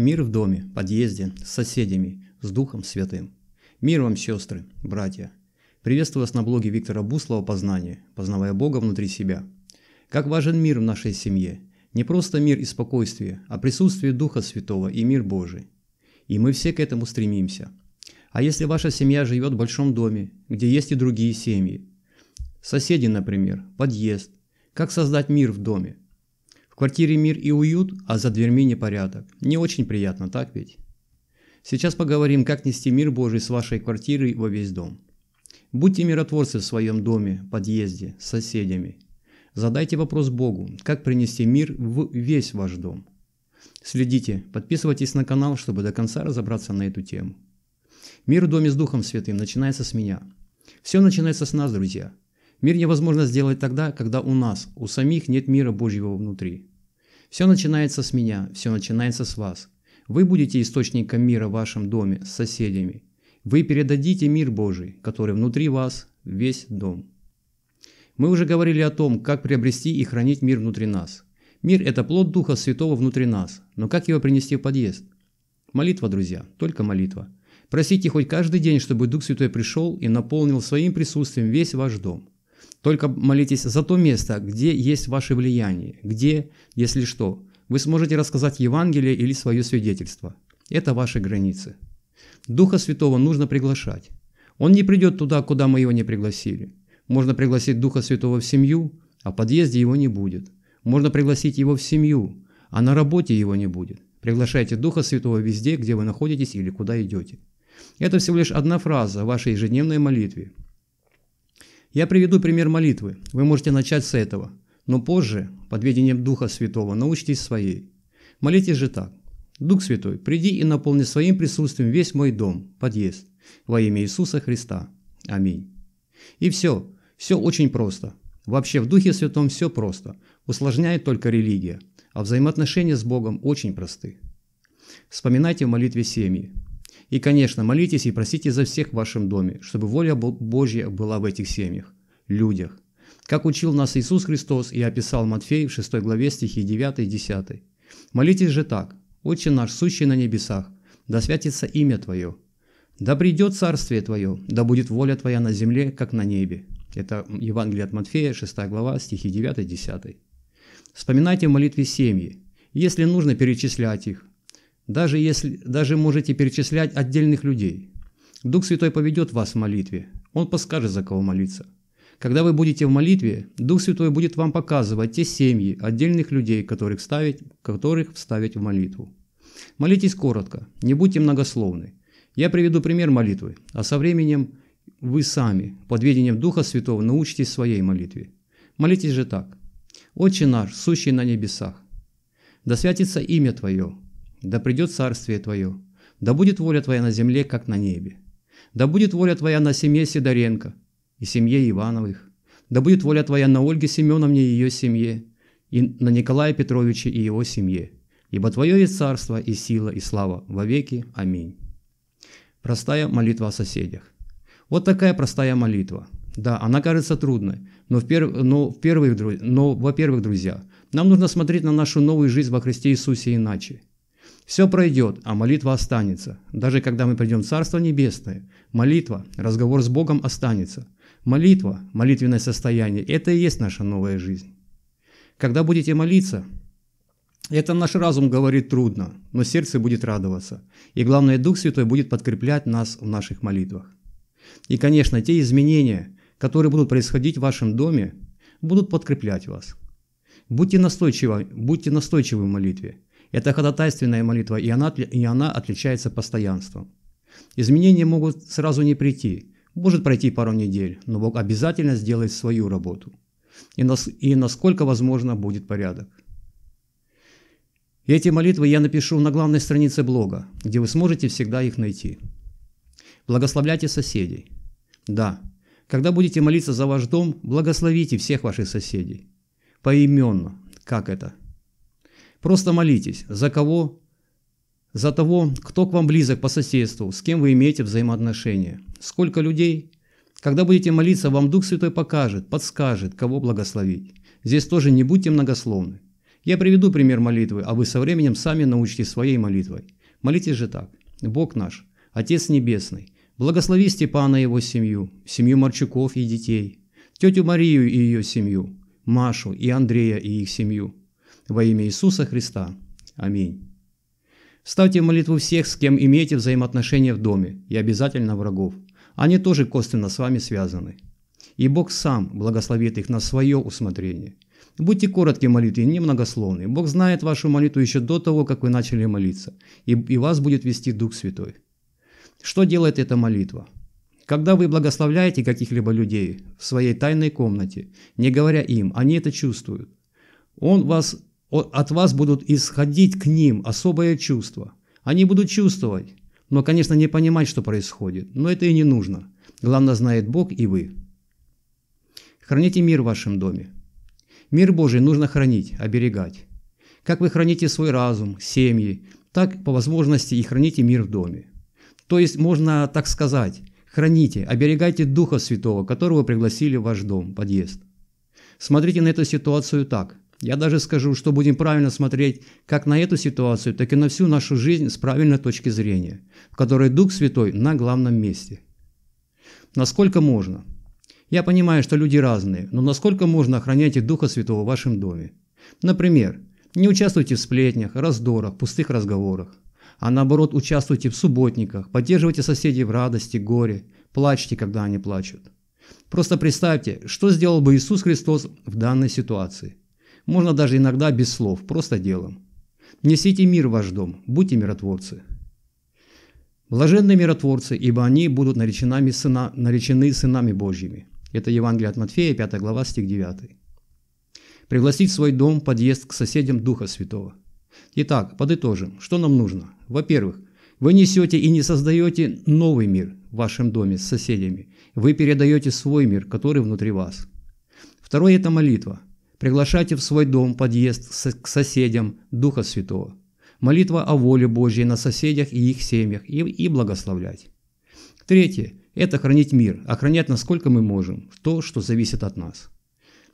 Мир в доме, подъезде, с соседями, с Духом Святым. Мир вам, сестры, братья. Приветствую вас на блоге Виктора Буслова «Познание. Познавая Бога внутри себя». Как важен мир в нашей семье. Не просто мир и спокойствие, а присутствие Духа Святого и мир Божий. И мы все к этому стремимся. А если ваша семья живет в большом доме, где есть и другие семьи? Соседи, например, подъезд. Как создать мир в доме? квартире мир и уют, а за дверьми непорядок. Не очень приятно, так ведь? Сейчас поговорим, как нести мир Божий с вашей квартиры во весь дом. Будьте миротворцы в своем доме, подъезде, с соседями. Задайте вопрос Богу, как принести мир в весь ваш дом. Следите, подписывайтесь на канал, чтобы до конца разобраться на эту тему. Мир в доме с Духом Святым начинается с меня. Все начинается с нас, друзья. Мир невозможно сделать тогда, когда у нас, у самих нет мира Божьего внутри. Все начинается с меня, все начинается с вас. Вы будете источником мира в вашем доме с соседями. Вы передадите мир Божий, который внутри вас, весь дом. Мы уже говорили о том, как приобрести и хранить мир внутри нас. Мир – это плод Духа Святого внутри нас, но как его принести в подъезд? Молитва, друзья, только молитва. Просите хоть каждый день, чтобы Дух Святой пришел и наполнил своим присутствием весь ваш дом. Только молитесь за то место, где есть ваше влияние, где, если что, вы сможете рассказать Евангелие или свое свидетельство. Это ваши границы. Духа Святого нужно приглашать. Он не придет туда, куда мы его не пригласили. Можно пригласить Духа Святого в семью, а в подъезде его не будет. Можно пригласить его в семью, а на работе его не будет. Приглашайте Духа Святого везде, где вы находитесь или куда идете. Это всего лишь одна фраза в вашей ежедневной молитве, я приведу пример молитвы, вы можете начать с этого, но позже, под ведением Духа Святого, научитесь своей. Молитесь же так. Дух Святой, приди и наполни своим присутствием весь мой дом, подъезд, во имя Иисуса Христа. Аминь. И все, все очень просто. Вообще в Духе Святом все просто, усложняет только религия, а взаимоотношения с Богом очень просты. Вспоминайте в молитве семьи, и, конечно, молитесь и просите за всех в вашем доме, чтобы воля Божья была в этих семьях, людях. Как учил нас Иисус Христос и описал Матфей в 6 главе стихи 9 и 10. Молитесь же так. «Отче наш, сущий на небесах, да святится имя Твое, да придет царствие Твое, да будет воля Твоя на земле, как на небе». Это Евангелие от Матфея, 6 глава, стихи 9-10. Вспоминайте в молитве семьи. Если нужно, перечислять их даже если даже можете перечислять отдельных людей. Дух Святой поведет вас в молитве, Он подскажет, за кого молиться. Когда вы будете в молитве, Дух Святой будет вам показывать те семьи отдельных людей, которых, вставить, которых вставить в молитву. Молитесь коротко, не будьте многословны. Я приведу пример молитвы, а со временем вы сами, под ведением Духа Святого, научитесь своей молитве. Молитесь же так. «Отче наш, сущий на небесах, да святится имя Твое, да придет царствие Твое, да будет воля Твоя на земле, как на небе. Да будет воля Твоя на семье Сидоренко и семье Ивановых. Да будет воля Твоя на Ольге Семеновне и ее семье, и на Николая Петровича и его семье. Ибо Твое есть царство и сила и слава во веки. Аминь. Простая молитва о соседях. Вот такая простая молитва. Да, она кажется трудной, но, в пер... но, в первых, но во-первых, друзья, нам нужно смотреть на нашу новую жизнь во Христе Иисусе иначе – все пройдет, а молитва останется. Даже когда мы придем в Царство Небесное, молитва, разговор с Богом останется. Молитва, молитвенное состояние – это и есть наша новая жизнь. Когда будете молиться, это наш разум говорит трудно, но сердце будет радоваться. И главное, Дух Святой будет подкреплять нас в наших молитвах. И, конечно, те изменения, которые будут происходить в вашем доме, будут подкреплять вас. Будьте настойчивы, будьте настойчивы в молитве – это ходатайственная молитва, и она, и она отличается постоянством. Изменения могут сразу не прийти, может пройти пару недель, но Бог обязательно сделает свою работу. И, нас, и насколько возможно будет порядок. Эти молитвы я напишу на главной странице блога, где вы сможете всегда их найти. Благословляйте соседей. Да, когда будете молиться за ваш дом, благословите всех ваших соседей. Поименно. Как это? Просто молитесь. За кого? За того, кто к вам близок по соседству, с кем вы имеете взаимоотношения. Сколько людей? Когда будете молиться, вам Дух Святой покажет, подскажет, кого благословить. Здесь тоже не будьте многословны. Я приведу пример молитвы, а вы со временем сами научитесь своей молитвой. Молитесь же так. Бог наш, Отец Небесный, благослови Степана и его семью, семью Марчуков и детей, тетю Марию и ее семью, Машу и Андрея и их семью – во имя Иисуса Христа. Аминь. Ставьте молитву всех, с кем имеете взаимоотношения в доме, и обязательно врагов. Они тоже косвенно с вами связаны. И Бог сам благословит их на свое усмотрение. Будьте коротки молитвы молитве и немногословны. Бог знает вашу молитву еще до того, как вы начали молиться, и, и вас будет вести Дух Святой. Что делает эта молитва? Когда вы благословляете каких-либо людей в своей тайной комнате, не говоря им, они это чувствуют. Он вас от вас будут исходить к ним особое чувство. Они будут чувствовать, но, конечно, не понимать, что происходит. Но это и не нужно. Главное, знает Бог и вы. Храните мир в вашем доме. Мир Божий нужно хранить, оберегать. Как вы храните свой разум, семьи, так по возможности и храните мир в доме. То есть можно так сказать, храните, оберегайте Духа Святого, которого пригласили в ваш дом, подъезд. Смотрите на эту ситуацию так – я даже скажу, что будем правильно смотреть как на эту ситуацию, так и на всю нашу жизнь с правильной точки зрения, в которой Дух Святой на главном месте. Насколько можно? Я понимаю, что люди разные, но насколько можно охранять Духа Святого в вашем доме? Например, не участвуйте в сплетнях, раздорах, пустых разговорах. А наоборот, участвуйте в субботниках, поддерживайте соседей в радости, горе, плачьте, когда они плачут. Просто представьте, что сделал бы Иисус Христос в данной ситуации. Можно даже иногда без слов, просто делом. Несите мир в ваш дом, будьте миротворцы. Блаженные миротворцы, ибо они будут нареченами сына, наречены сынами Божьими. Это Евангелие от Матфея, 5 глава, стих 9. Пригласить в свой дом подъезд к соседям Духа Святого. Итак, подытожим, что нам нужно? Во-первых, вы несете и не создаете новый мир в вашем доме с соседями. Вы передаете свой мир, который внутри вас. Второе – это молитва – Приглашайте в свой дом, подъезд к соседям Духа Святого. Молитва о воле Божьей на соседях и их семьях и, и благословлять. Третье – это хранить мир, охранять а насколько мы можем, то, что зависит от нас.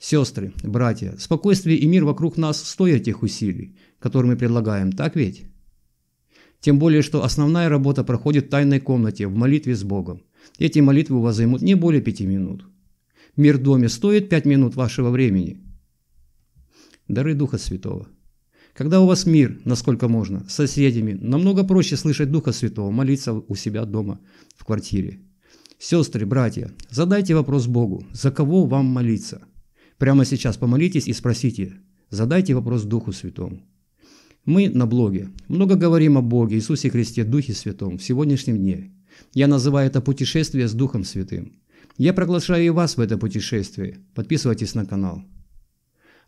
Сестры, братья, спокойствие и мир вокруг нас стоят тех усилий, которые мы предлагаем, так ведь? Тем более, что основная работа проходит в тайной комнате, в молитве с Богом. Эти молитвы у вас займут не более пяти минут. Мир в доме стоит пять минут вашего времени – дары Духа Святого. Когда у вас мир, насколько можно, с соседями, намного проще слышать Духа Святого, молиться у себя дома, в квартире. Сестры, братья, задайте вопрос Богу, за кого вам молиться. Прямо сейчас помолитесь и спросите, задайте вопрос Духу Святому. Мы на блоге много говорим о Боге, Иисусе Христе, Духе Святом в сегодняшнем дне. Я называю это путешествие с Духом Святым. Я приглашаю и вас в это путешествие. Подписывайтесь на канал.